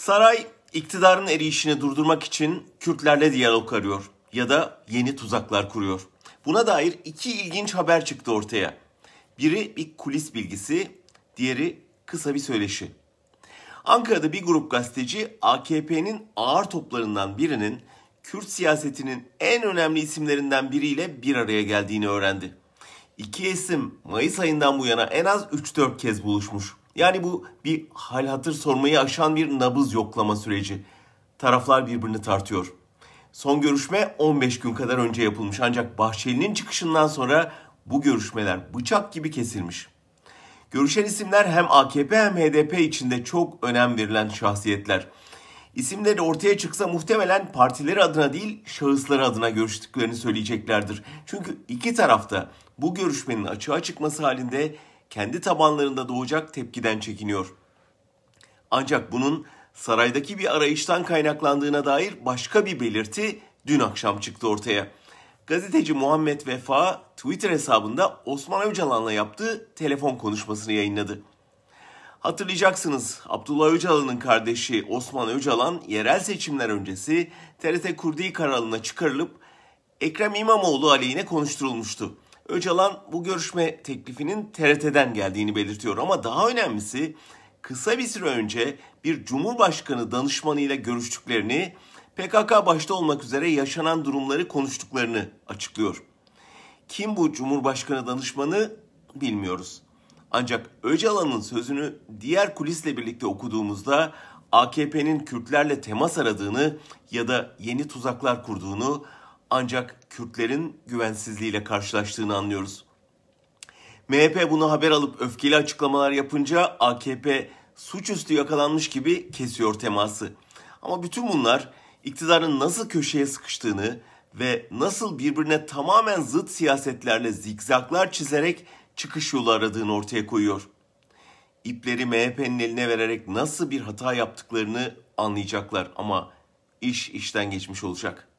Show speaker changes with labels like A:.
A: Saray iktidarın eriyişini durdurmak için Kürtlerle diyalog arıyor ya da yeni tuzaklar kuruyor. Buna dair iki ilginç haber çıktı ortaya. Biri bir kulis bilgisi, diğeri kısa bir söyleşi. Ankara'da bir grup gazeteci AKP'nin ağır toplarından birinin Kürt siyasetinin en önemli isimlerinden biriyle bir araya geldiğini öğrendi. İki isim Mayıs ayından bu yana en az 3-4 kez buluşmuş. Yani bu bir hal hatır sormayı aşan bir nabız yoklama süreci. Taraflar birbirini tartıyor. Son görüşme 15 gün kadar önce yapılmış ancak Bahçeli'nin çıkışından sonra bu görüşmeler bıçak gibi kesilmiş. Görüşen isimler hem AKP hem HDP içinde çok önem verilen şahsiyetler. İsimleri ortaya çıksa muhtemelen partileri adına değil şahısları adına görüştüklerini söyleyeceklerdir. Çünkü iki tarafta bu görüşmenin açığa çıkması halinde kendi tabanlarında doğacak tepkiden çekiniyor. Ancak bunun saraydaki bir arayıştan kaynaklandığına dair başka bir belirti dün akşam çıktı ortaya. Gazeteci Muhammed Vefa Twitter hesabında Osman Öcalan'la yaptığı telefon konuşmasını yayınladı. Hatırlayacaksınız Abdullah Öcalan'ın kardeşi Osman Öcalan yerel seçimler öncesi TRT Kurdi kanalına çıkarılıp Ekrem İmamoğlu aleyhine konuşturulmuştu. Öcalan bu görüşme teklifinin TRT'den geldiğini belirtiyor ama daha önemlisi kısa bir süre önce bir Cumhurbaşkanı danışmanıyla görüştüklerini PKK başta olmak üzere yaşanan durumları konuştuklarını açıklıyor. Kim bu Cumhurbaşkanı danışmanı bilmiyoruz. Ancak Öcalan'ın sözünü diğer kulisle birlikte okuduğumuzda AKP'nin Kürtlerle temas aradığını ya da yeni tuzaklar kurduğunu ancak Kürtlerin güvensizliğiyle karşılaştığını anlıyoruz. MHP bunu haber alıp öfkeli açıklamalar yapınca AKP suçüstü yakalanmış gibi kesiyor teması. Ama bütün bunlar iktidarın nasıl köşeye sıkıştığını ve nasıl birbirine tamamen zıt siyasetlerle zikzaklar çizerek çıkış yolu aradığını ortaya koyuyor. İpleri MHP'nin eline vererek nasıl bir hata yaptıklarını anlayacaklar ama iş işten geçmiş olacak.''